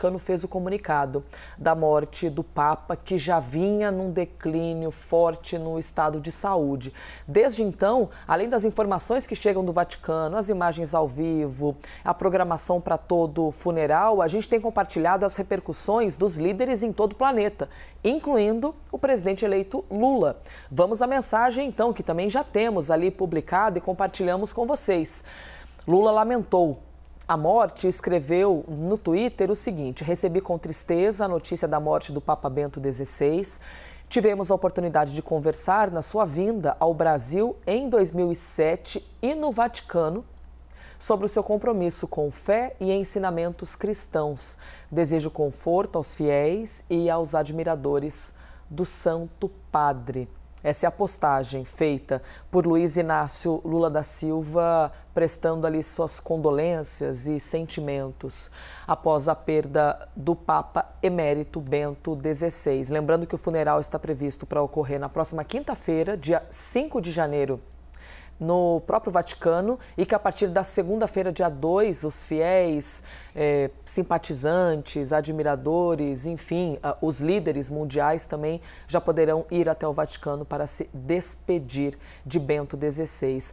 Vaticano fez o comunicado da morte do Papa, que já vinha num declínio forte no estado de saúde. Desde então, além das informações que chegam do Vaticano, as imagens ao vivo, a programação para todo o funeral, a gente tem compartilhado as repercussões dos líderes em todo o planeta, incluindo o presidente eleito Lula. Vamos à mensagem, então, que também já temos ali publicada e compartilhamos com vocês. Lula lamentou a morte escreveu no Twitter o seguinte: recebi com tristeza a notícia da morte do Papa Bento XVI. Tivemos a oportunidade de conversar na sua vinda ao Brasil em 2007 e no Vaticano sobre o seu compromisso com fé e ensinamentos cristãos. Desejo conforto aos fiéis e aos admiradores do Santo Padre. Essa é a postagem feita por Luiz Inácio Lula da Silva, prestando ali suas condolências e sentimentos após a perda do Papa Emérito Bento XVI. Lembrando que o funeral está previsto para ocorrer na próxima quinta-feira, dia 5 de janeiro no próprio Vaticano e que a partir da segunda-feira, dia 2, os fiéis, eh, simpatizantes, admiradores, enfim, ah, os líderes mundiais também já poderão ir até o Vaticano para se despedir de Bento XVI.